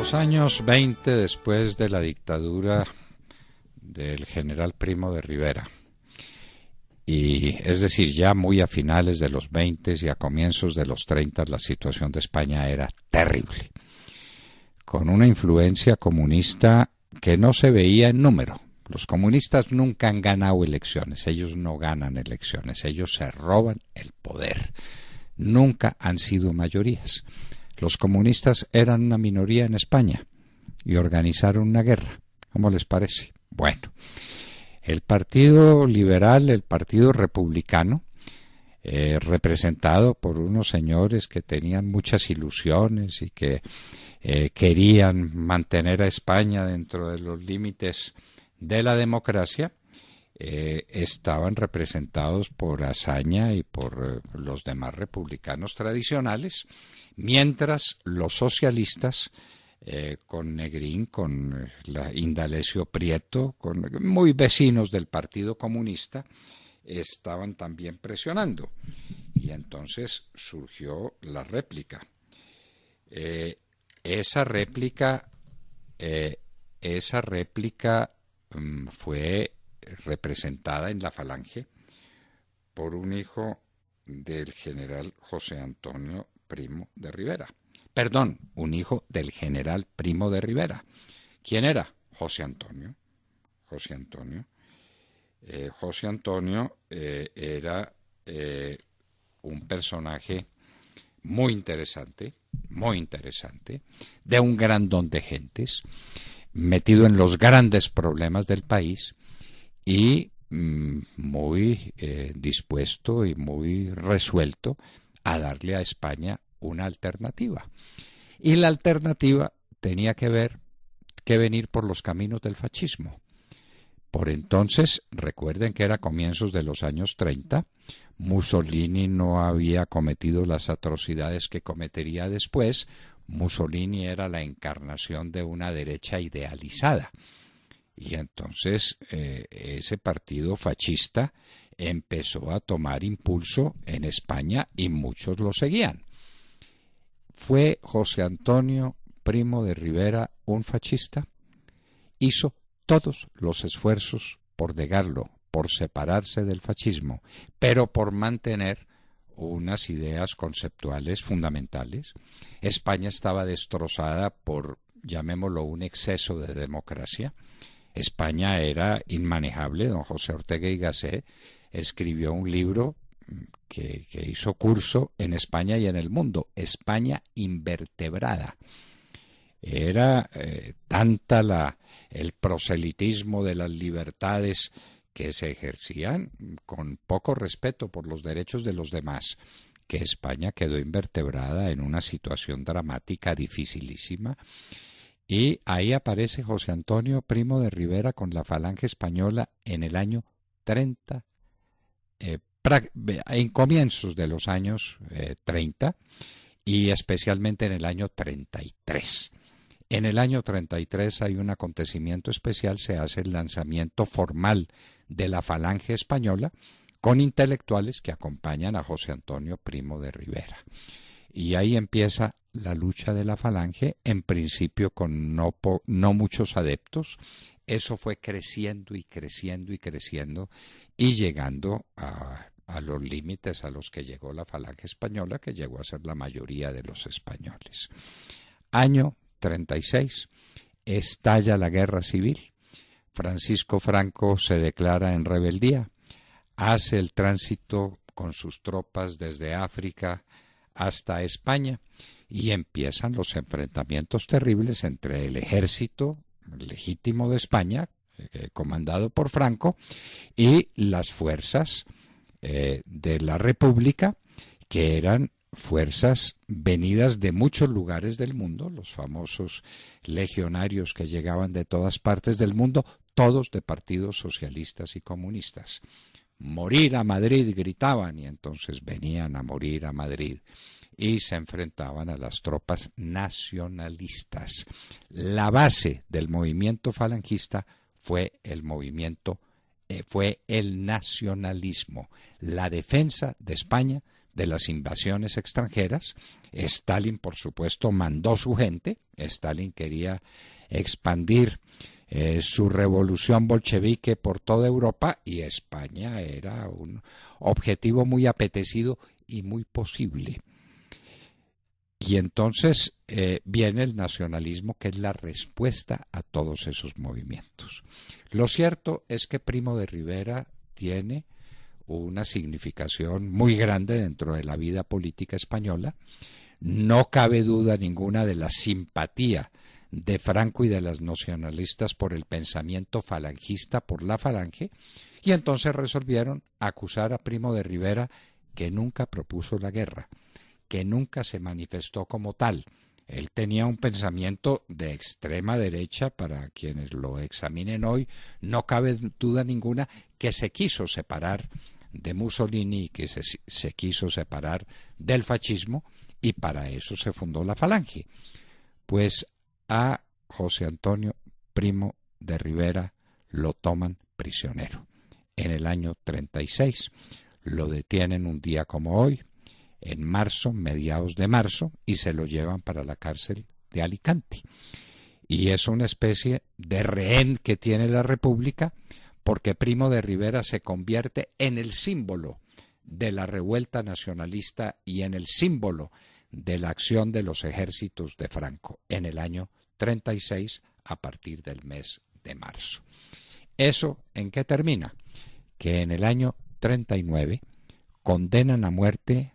los años 20 después de la dictadura del general Primo de Rivera, y es decir, ya muy a finales de los 20 y a comienzos de los 30 la situación de España era terrible, con una influencia comunista que no se veía en número. Los comunistas nunca han ganado elecciones, ellos no ganan elecciones, ellos se roban el poder, nunca han sido mayorías. Los comunistas eran una minoría en España y organizaron una guerra. ¿Cómo les parece? Bueno, el Partido Liberal, el Partido Republicano, eh, representado por unos señores que tenían muchas ilusiones y que eh, querían mantener a España dentro de los límites de la democracia, eh, estaban representados por Azaña y por eh, los demás republicanos tradicionales, mientras los socialistas, eh, con Negrín, con la Indalecio Prieto, con, muy vecinos del Partido Comunista, estaban también presionando. Y entonces surgió la réplica. esa réplica, esa réplica mm, fue representada en la Falange por un hijo del general José Antonio Primo de Rivera. Perdón, un hijo del general Primo de Rivera. ¿Quién era? José Antonio. José Antonio. Eh, José Antonio eh, era eh, un personaje muy interesante, muy interesante, de un gran don de gentes, metido en los grandes problemas del país y mm, muy eh, dispuesto y muy resuelto a darle a España una alternativa. Y la alternativa tenía que ver que venir por los caminos del fascismo. Por entonces, recuerden que era comienzos de los años 30, Mussolini no había cometido las atrocidades que cometería después, Mussolini era la encarnación de una derecha idealizada. Y entonces eh, ese partido fascista empezó a tomar impulso en España y muchos lo seguían. ¿Fue José Antonio Primo de Rivera un fascista? Hizo todos los esfuerzos por negarlo, por separarse del fascismo, pero por mantener unas ideas conceptuales fundamentales. España estaba destrozada por, llamémoslo, un exceso de democracia España era inmanejable. Don José Ortega y Gasset escribió un libro mm, que, hizo curso en España y en el mundo, España invertebrada. Era eh, tanta el proselitismo de las libertades que se ejercían con poco respeto por los derechos de los demás, que España quedó invertebrada en una situación dramática, dificilísima, y ahí aparece José Antonio Primo de Rivera con la Falange Española en el año 30, eh, en comienzos de los años 30 eh, y especialmente en el año 33. En el año 33 hay un acontecimiento especial, se hace el lanzamiento formal de la Falange Española con intelectuales que acompañan a José Antonio Primo de Rivera. Y ahí empieza la lucha de la falange, en principio con no, no muchos adeptos. Eso fue creciendo y creciendo y creciendo y llegando a, a los límites a los que llegó la falange española, que llegó a ser la mayoría de los españoles. Año 36, estalla la guerra civil. Francisco Franco se declara en rebeldía, hace el tránsito con sus tropas desde África hasta España y empiezan los enfrentamientos terribles entre el ejército legítimo de España, eh, comandado por Franco, y las fuerzas eh, de la República, que eran fuerzas venidas de muchos lugares del mundo, los famosos legionarios que llegaban de todas partes del mundo, todos de partidos socialistas y comunistas. Morir a Madrid, gritaban, y entonces venían a morir a Madrid y se enfrentaban a las tropas nacionalistas. La base del movimiento falangista fue el movimiento eh, fue el nacionalismo, la defensa de España de las invasiones extranjeras. Stalin, por supuesto, mandó su gente. Stalin quería expandir eh, su revolución bolchevique por toda Europa y España era un objetivo muy apetecido y muy posible. Y entonces eh, viene el nacionalismo, que es la respuesta a todos esos movimientos. Lo cierto es que Primo de Rivera tiene una significación muy grande dentro de la vida política española. No cabe duda ninguna de la simpatía de Franco y de las nacionalistas por el pensamiento falangista, por la falange, y entonces resolvieron acusar a Primo de Rivera que nunca propuso la guerra que nunca se manifestó como tal. Él tenía un pensamiento de extrema derecha, para quienes lo examinen hoy, no cabe duda ninguna que se quiso separar de Mussolini que se, se quiso separar del fascismo y para eso se fundó la Falange. Pues a José Antonio Primo de Rivera lo toman prisionero en el año 36. Lo detienen un día como hoy, en marzo, mediados de marzo, y se lo llevan para la cárcel de Alicante. Y es una especie de rehén que tiene la República porque Primo de Rivera se convierte en el símbolo de la revuelta nacionalista y en el símbolo de la acción de los ejércitos de Franco en el año 36 a partir del mes de marzo. ¿Eso en qué termina? Que en el año 39 condenan a muerte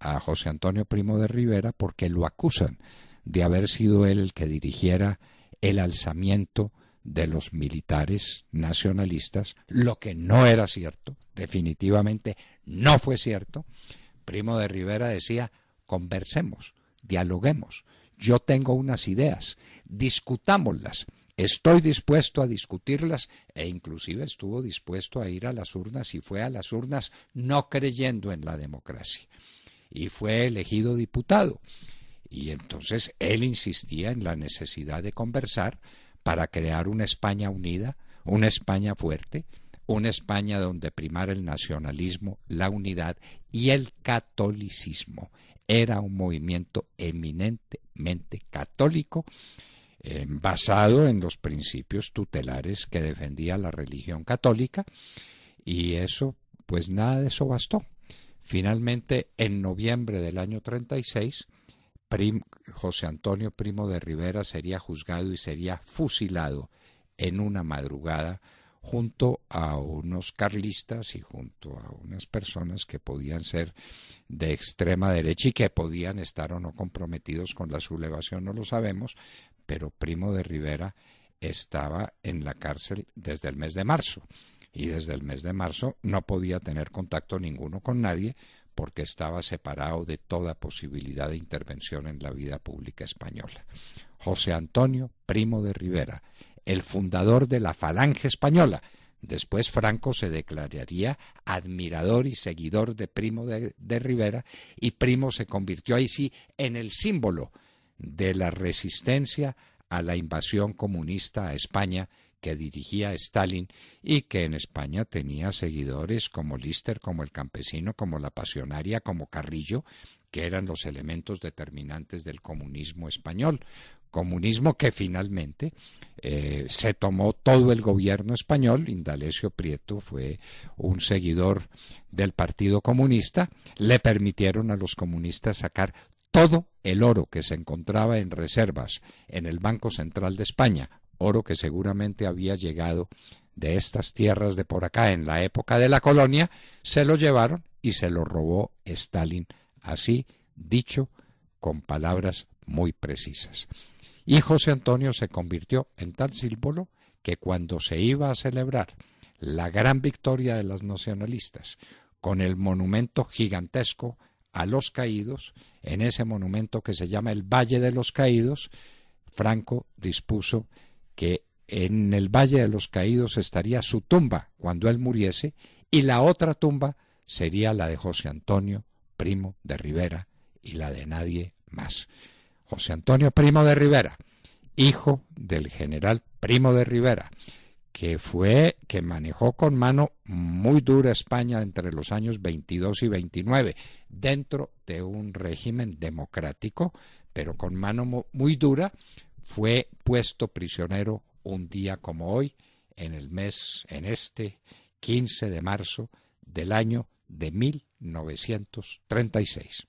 a José Antonio Primo de Rivera porque lo acusan de haber sido él el que dirigiera el alzamiento de los militares nacionalistas, lo que no era cierto, definitivamente no fue cierto. Primo de Rivera decía, conversemos, dialoguemos, yo tengo unas ideas, discutámoslas, estoy dispuesto a discutirlas e inclusive estuvo dispuesto a ir a las urnas y fue a las urnas no creyendo en la democracia y fue elegido diputado. Y entonces él insistía en la necesidad de conversar para crear una España unida, una España fuerte, una España donde primara el nacionalismo, la unidad y el catolicismo. Era un movimiento eminentemente católico, eh, basado en los principios tutelares que defendía la religión católica, y eso, pues nada de eso bastó. Finalmente, en noviembre del año 36, José Antonio Primo de Rivera sería juzgado y sería fusilado en una madrugada junto a unos carlistas y junto a unas personas que podían ser de extrema derecha y que podían estar o no comprometidos con la sublevación, no lo sabemos, pero Primo de Rivera estaba en la cárcel desde el mes de marzo y desde el mes de marzo no podía tener contacto ninguno con nadie porque estaba separado de toda posibilidad de intervención en la vida pública española. José Antonio Primo de Rivera, el fundador de la Falange Española, Después Franco se declararía admirador y seguidor de Primo de, Rivera y Primo se convirtió ahí sí en el símbolo de la resistencia a la invasión comunista a España que dirigía Stalin y que en España tenía seguidores como Lister, como el campesino, como la pasionaria, como Carrillo, que eran los elementos determinantes del comunismo español. Comunismo que finalmente eh, se tomó todo el gobierno español. Indalecio Prieto fue un seguidor del Partido Comunista. Le permitieron a los comunistas sacar todo el oro que se encontraba en reservas en el Banco Central de España, oro que seguramente había llegado de estas tierras de por acá en la época de la colonia, se lo llevaron y se lo robó Stalin, así dicho con palabras muy precisas. Y José Antonio se convirtió en tal símbolo que cuando se iba a celebrar la gran victoria de los nacionalistas con el monumento gigantesco a los caídos, en ese monumento que se llama el Valle de los Caídos, Franco dispuso que en el Valle de los Caídos estaría su tumba cuando él muriese y la otra tumba sería la de José Antonio, primo de Rivera, y la de nadie más. José Antonio, primo de Rivera, hijo del general primo de Rivera, que fue que manejó con mano muy dura España entre los años 22 y 29, dentro de un régimen democrático, pero con mano muy dura, fue puesto prisionero un día como hoy, en el mes, en este 15 de marzo del año de 1936.